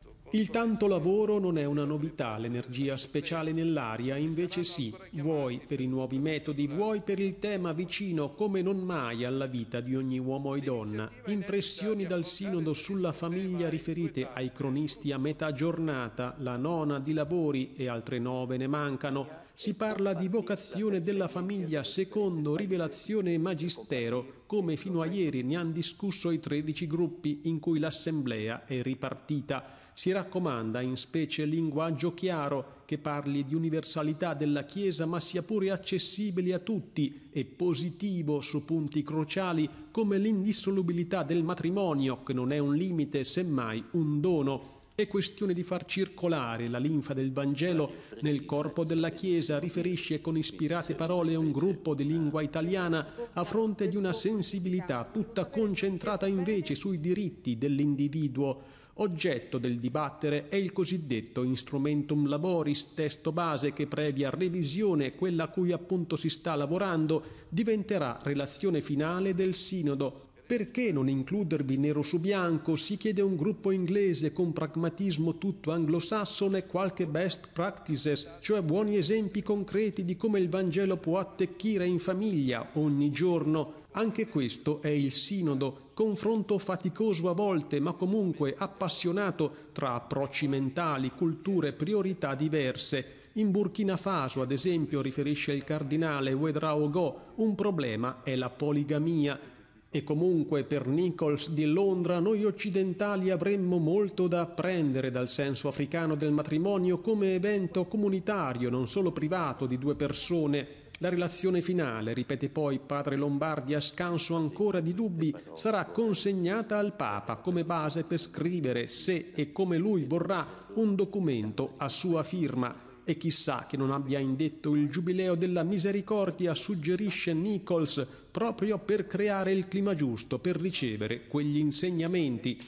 Certo, il tanto lavoro non è una novità, l'energia speciale nell'aria invece sì, vuoi per i nuovi metodi, vuoi per il tema vicino come non mai alla vita di ogni uomo e donna. Impressioni dal sinodo sulla famiglia riferite ai cronisti a metà giornata, la nona di lavori e altre nove ne mancano. Si parla di vocazione della famiglia secondo rivelazione e magistero, come fino a ieri ne hanno discusso i 13 gruppi in cui l'assemblea è ripartita. Si raccomanda in specie linguaggio chiaro, che parli di universalità della Chiesa ma sia pure accessibile a tutti e positivo su punti cruciali come l'indissolubilità del matrimonio, che non è un limite, semmai un dono è questione di far circolare la linfa del Vangelo nel corpo della Chiesa, riferisce con ispirate parole un gruppo di lingua italiana a fronte di una sensibilità tutta concentrata invece sui diritti dell'individuo. Oggetto del dibattere è il cosiddetto instrumentum laboris, testo base che previa revisione, quella a cui appunto si sta lavorando, diventerà relazione finale del sinodo perché non includervi nero su bianco? Si chiede un gruppo inglese con pragmatismo tutto anglosassone qualche best practices, cioè buoni esempi concreti di come il Vangelo può attecchire in famiglia ogni giorno. Anche questo è il sinodo, confronto faticoso a volte, ma comunque appassionato tra approcci mentali, culture, priorità diverse. In Burkina Faso, ad esempio, riferisce il cardinale Wedraogo, un problema è la poligamia, e comunque per Nichols di Londra noi occidentali avremmo molto da apprendere dal senso africano del matrimonio come evento comunitario, non solo privato di due persone. La relazione finale, ripete poi padre Lombardi a scanso ancora di dubbi, sarà consegnata al Papa come base per scrivere se e come lui vorrà un documento a sua firma e chissà che non abbia indetto il Giubileo della Misericordia, suggerisce Nichols, proprio per creare il clima giusto per ricevere quegli insegnamenti.